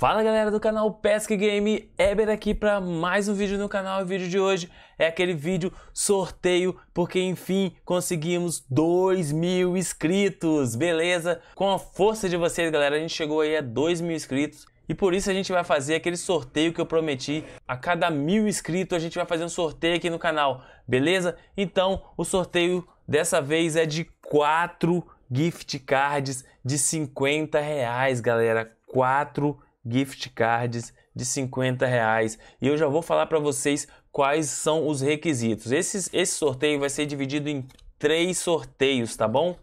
Fala galera do canal Pesca Game, Eber aqui para mais um vídeo no canal. O vídeo de hoje é aquele vídeo sorteio, porque enfim conseguimos 2 mil inscritos, beleza? Com a força de vocês galera, a gente chegou aí a 2 mil inscritos. E por isso a gente vai fazer aquele sorteio que eu prometi. A cada mil inscritos a gente vai fazer um sorteio aqui no canal, beleza? Então o sorteio dessa vez é de 4 gift cards de 50 reais, galera. 4 cards gift cards de 50 reais. E eu já vou falar para vocês quais são os requisitos. Esse, esse sorteio vai ser dividido em três sorteios, tá bom?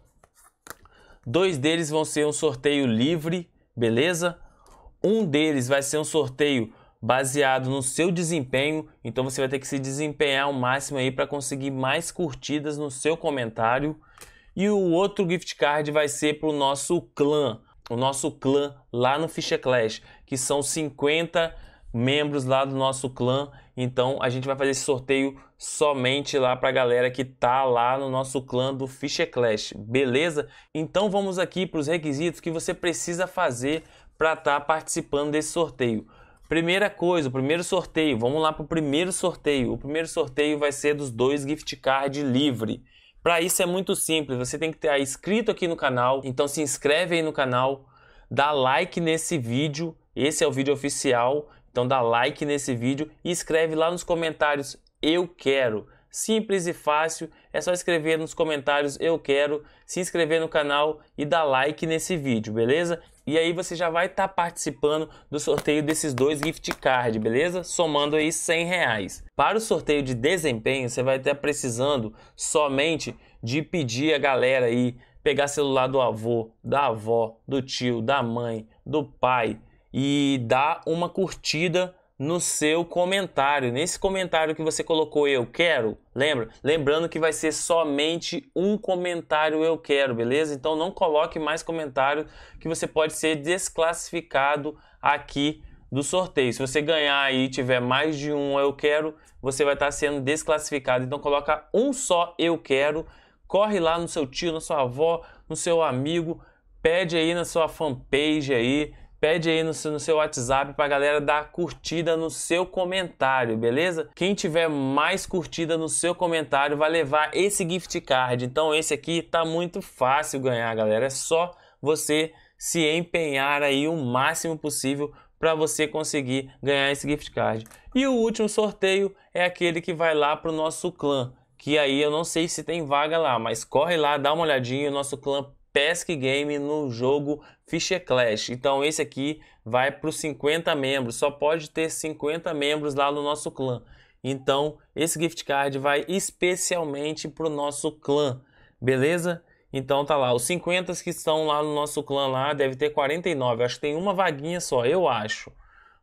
Dois deles vão ser um sorteio livre, beleza? Um deles vai ser um sorteio baseado no seu desempenho, então você vai ter que se desempenhar ao máximo aí para conseguir mais curtidas no seu comentário. E o outro gift card vai ser para o nosso clã o nosso clã lá no Ficha Clash, que são 50 membros lá do nosso clã. Então a gente vai fazer esse sorteio somente lá para a galera que tá lá no nosso clã do Ficha Clash, beleza? Então vamos aqui para os requisitos que você precisa fazer para estar tá participando desse sorteio. Primeira coisa, o primeiro sorteio, vamos lá para o primeiro sorteio. O primeiro sorteio vai ser dos dois gift card livre. Para isso é muito simples, você tem que estar inscrito aqui no canal, então se inscreve aí no canal, dá like nesse vídeo, esse é o vídeo oficial, então dá like nesse vídeo e escreve lá nos comentários eu quero simples e fácil. É só escrever nos comentários eu quero, se inscrever no canal e dar like nesse vídeo, beleza? E aí você já vai estar tá participando do sorteio desses dois gift card, beleza? Somando aí 100 reais. Para o sorteio de desempenho, você vai estar tá precisando somente de pedir a galera aí pegar celular do avô, da avó, do tio, da mãe, do pai e dar uma curtida no seu comentário. Nesse comentário que você colocou eu quero, lembra? Lembrando que vai ser somente um comentário eu quero, beleza? Então não coloque mais comentário que você pode ser desclassificado aqui do sorteio. Se você ganhar e tiver mais de um eu quero, você vai estar sendo desclassificado. Então coloca um só eu quero, corre lá no seu tio, na sua avó, no seu amigo, pede aí na sua fanpage aí, pede aí no seu, no seu WhatsApp para a galera dar curtida no seu comentário, beleza? Quem tiver mais curtida no seu comentário vai levar esse gift card. Então esse aqui tá muito fácil ganhar, galera. É só você se empenhar aí o máximo possível para você conseguir ganhar esse gift card. E o último sorteio é aquele que vai lá para o nosso clã, que aí eu não sei se tem vaga lá, mas corre lá, dá uma olhadinha, o nosso clã Task Game no jogo Fisher Clash. Então esse aqui vai para os 50 membros, só pode ter 50 membros lá no nosso clã. Então esse gift card vai especialmente para o nosso clã, beleza? Então tá lá, os 50 que estão lá no nosso clã lá, deve ter 49, acho que tem uma vaguinha só, eu acho.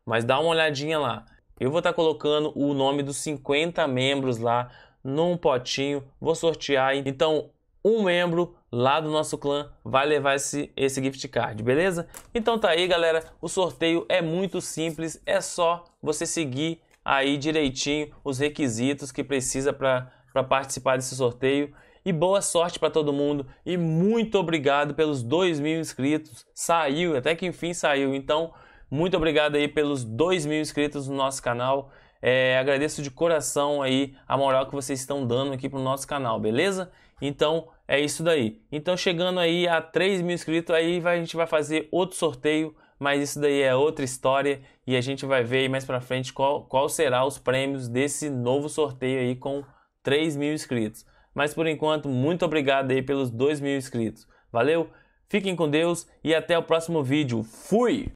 Mas dá uma olhadinha lá. Eu vou estar tá colocando o nome dos 50 membros lá num potinho, vou sortear. Então, um membro lá do nosso clã vai levar esse, esse gift card, beleza? Então tá aí, galera. O sorteio é muito simples, é só você seguir aí direitinho os requisitos que precisa para participar desse sorteio. E boa sorte para todo mundo e muito obrigado pelos 2 mil inscritos. Saiu, até que enfim saiu. Então, muito obrigado aí pelos 2 mil inscritos no nosso canal. É, agradeço de coração aí a moral que vocês estão dando aqui pro nosso canal, beleza? Então é isso daí. Então chegando aí a 3 mil inscritos, aí a gente vai fazer outro sorteio, mas isso daí é outra história e a gente vai ver mais pra frente qual, qual será os prêmios desse novo sorteio aí com 3 mil inscritos. Mas por enquanto, muito obrigado aí pelos 2 mil inscritos. Valeu, fiquem com Deus e até o próximo vídeo. Fui!